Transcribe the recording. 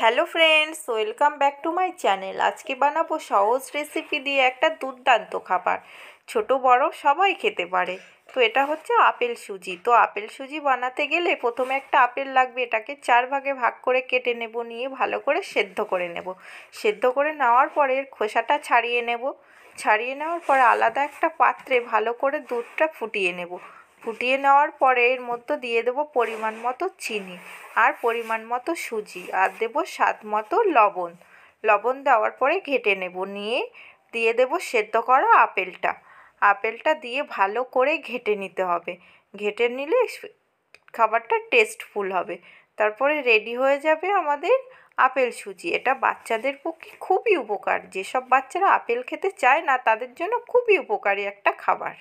hello friends welcome back to my channel আজকে বানাবো সহজ রেসিপি দিয়ে একটা দুর্দান্ত খাবার ছোট বড় সবাই খেতে পারে তো এটা হচ্ছে আপেল সুজি তো আপেল সুজি বানাতে গেলে প্রথমে একটা আপেল লাগবে এটাকে চার ভাগে ভাগ করে কেটে নেব নিয়ে ভালো করে সেদ্ধ করে নেব সেদ্ধ করে নেওয়ার পরে খোসাটা ছাড়িয়ে নেব ছাড়িয়ে নেওয়ার পরে আলাদা একটা পাত্রে ভালো করে দুধটা ফুটিয়ে নেব ফুটিয়ে নেওয়ার পরে এর মধ্যে দিয়ে দেবো পরিমাণ মতো চিনি আর পরিমাণ মতো সুজি আর দেবো স্বাদ মতো লবণ লবণ দেওয়ার পরে ঘেটে নেব নিয়ে দিয়ে দেব সেদ্ধ করা আপেলটা আপেলটা দিয়ে ভালো করে ঘেটে নিতে হবে ঘেটে নিলে খাবারটা টেস্টফুল হবে তারপরে রেডি হয়ে যাবে আমাদের আপেল সুজি এটা বাচ্চাদের পক্ষে খুবই উপকার যেসব বাচ্চারা আপেল খেতে চায় না তাদের জন্য খুবই উপকারী একটা খাবার